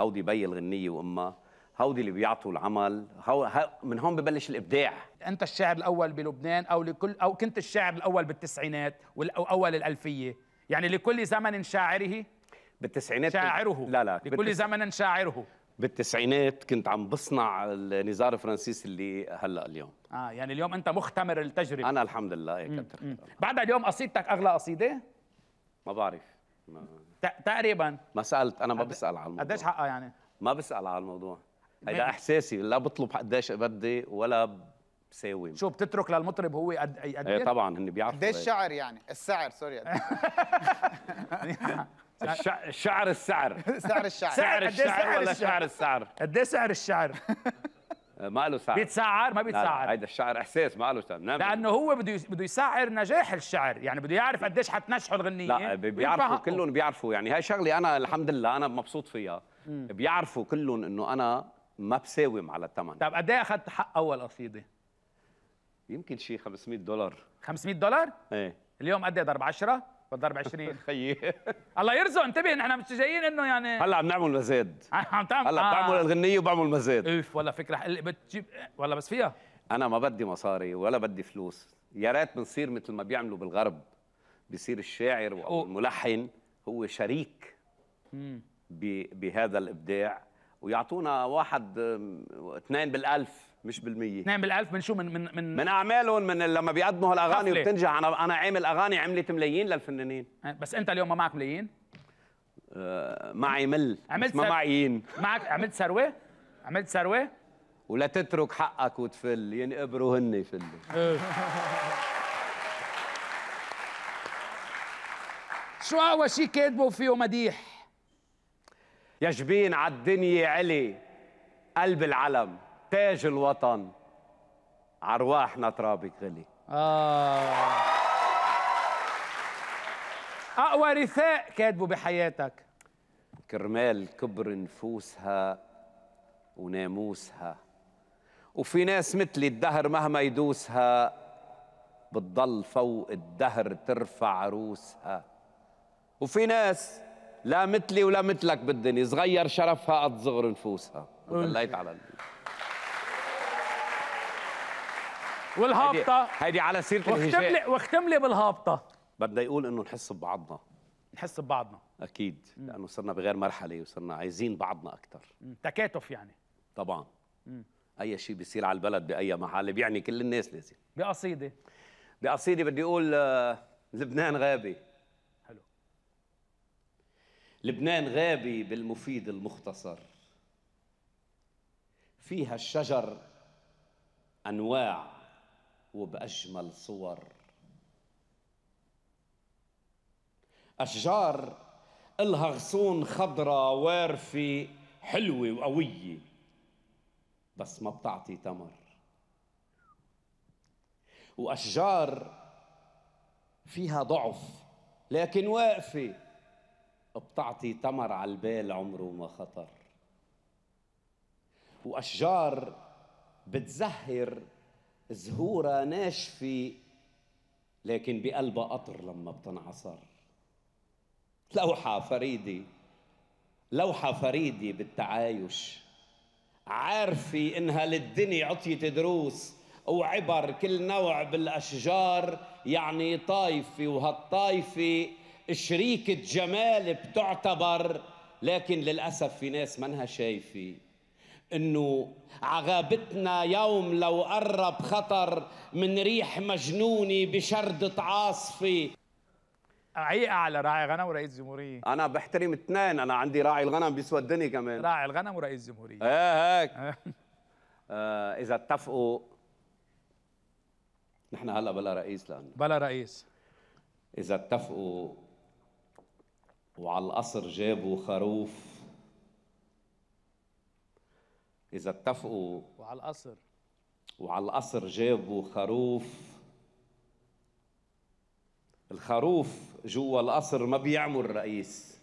هودي بي الغنية وأمها هودي اللي بيعطوا العمل هو من هون ببلش الابداع انت الشاعر الاول بلبنان او لكل او كنت الشاعر الاول بالتسعينات او اول الالفيه يعني لكل زمن شاعره بالتسعينات شاعره لا لا لكل بالتس... زمن شاعره بالتسعينات كنت عم بصنع نزار فرانسيس اللي هلا اليوم اه يعني اليوم انت مختمر التجربه انا الحمد لله يا كتر بعد اليوم قصيدتك اغلى قصيده ما بعرف ما تقريبا ما سالت انا ما بسال على الموضوع قديش حقها يعني؟ ما بسال على الموضوع هيدا احساسي لا بطلب قديش بدي ولا بساوي شو بتترك للمطرب هو قد قد ايه طبعا هن بيعرفوا قديش الشعر يعني السعر سوري الشعر السعر سعر الشعر سعر الشعر ولا سعر السعر قديش سعر الشعر آه، ما له سعر بيتسعر ما بيتسعر هيدا الشعر احساس ما له سعر نعم. لانه هو بده بده يسعر نجاح الشعر يعني بده يعرف قديش حتنجحوا الغنيه لا آه، بيعرفوا كلهم بيعرفوا يعني هاي شغله انا الحمد لله انا مبسوط فيها مم. بيعرفوا كلهم انه انا ما بساوم على الثمن طيب قد ايه اخذت حق اول قصيده يمكن شيء 500 دولار 500 دولار ايه اليوم قد ايه ضرب 10 بالضرب 20 خيي الله يرزق انتبه نحن مش جايين انه يعني هلا عم نعمل مزاد عم تعمل هلا آه. بعمل الغنيه وبعمل مزاد اوف والله فكره بتجيب والله بس فيها انا ما بدي مصاري ولا بدي فلوس يا ريت بنصير مثل ما بيعملوا بالغرب بيصير الشاعر او الملحن هو شريك بهذا الابداع ويعطونا واحد اثنين بالالف مش بالمية نعم بالألف من شو من من من, من أعمالهم من لما بيقدموا هالأغاني وبتنجح أنا أنا عامل أغاني عملت ملايين للفنانين أه، بس أنت اليوم ما معك ملايين؟ آه معي مل عملت ما سر... معيين معك عملت ثروة؟ عملت ثروة؟ ولا تترك حقك وتفل ينقبروا هن يفلوا شو أول شيء كاتبه فيه مديح؟ يا جبين عالدنيا علي قلب العلم تاج الوطن عرواحنا ترابك غلي آه. أقوى رثاء كاتبه بحياتك كرمال كبر نفوسها وناموسها وفي ناس مثلي الدهر مهما يدوسها بتضل فوق الدهر ترفع روسها وفي ناس لا مثلي ولا مثلك بالدنيا صغير شرفها قد صغر نفوسها وضليت على والهابطه هيدي على سيره الهجاء واختم لي بالهابطه بدنا يقول انه نحس ببعضنا نحس ببعضنا اكيد مم. لانه صرنا بغير مرحله وصرنا عايزين بعضنا اكثر تكاتف يعني طبعا مم. اي شيء بيصير على البلد باي محل بيعني كل الناس لازم بقصيده بقصيده بدي اقول آه، لبنان غابه حلو لبنان غابه بالمفيد المختصر فيها الشجر انواع وبأجمل صور أشجار إلها غصون خضرة وارفة حلوة وقوية بس ما بتعطي تمر وأشجار فيها ضعف لكن واقفة بتعطي تمر على البال عمره ما خطر وأشجار بتزهر زهورة ناشفة لكن بقلبها قطر لما بتنعصر لوحة فريدة لوحة فريدة بالتعايش عارفة إنها للدنيا عطيت دروس وعبر كل نوع بالأشجار يعني طايفة وهالطايفة شريكة جمال بتعتبر لكن للأسف في ناس منها شايفة إنه عغابتنا يوم لو قرب خطر من ريح مجنونة بشردة عاصفة عيقة على راعي غنم ورئيس جمهورية أنا بحترم اثنين أنا عندي راعي الغنم بيسوى الدنيا كمان راعي الغنم ورئيس جمهورية إيه هيك إيه. آه إذا اتفقوا نحن هلا بلا رئيس لأنه بلا رئيس إذا اتفقوا وعلى القصر جابوا خروف إذا اتفقوا وعلى القصر وعلى القصر جابوا خروف الخروف جوا القصر ما بيعمل رئيس